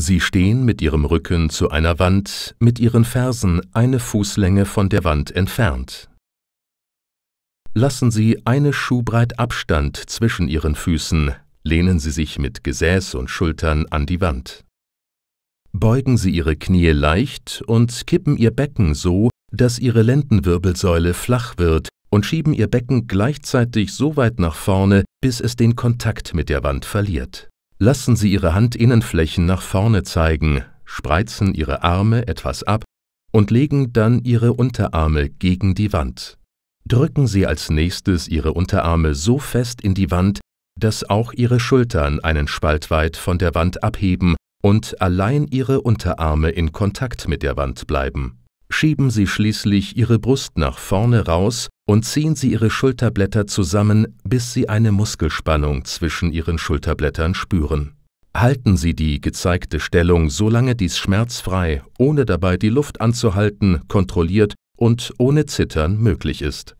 Sie stehen mit ihrem Rücken zu einer Wand, mit ihren Fersen eine Fußlänge von der Wand entfernt. Lassen Sie eine Schuhbreit Abstand zwischen Ihren Füßen, lehnen Sie sich mit Gesäß und Schultern an die Wand. Beugen Sie Ihre Knie leicht und kippen Ihr Becken so, dass Ihre Lendenwirbelsäule flach wird und schieben Ihr Becken gleichzeitig so weit nach vorne, bis es den Kontakt mit der Wand verliert. Lassen Sie Ihre Handinnenflächen nach vorne zeigen, spreizen Ihre Arme etwas ab und legen dann Ihre Unterarme gegen die Wand. Drücken Sie als nächstes Ihre Unterarme so fest in die Wand, dass auch Ihre Schultern einen Spalt weit von der Wand abheben und allein Ihre Unterarme in Kontakt mit der Wand bleiben schieben Sie schließlich Ihre Brust nach vorne raus und ziehen Sie Ihre Schulterblätter zusammen, bis Sie eine Muskelspannung zwischen Ihren Schulterblättern spüren. Halten Sie die gezeigte Stellung, solange dies schmerzfrei, ohne dabei die Luft anzuhalten, kontrolliert und ohne Zittern möglich ist.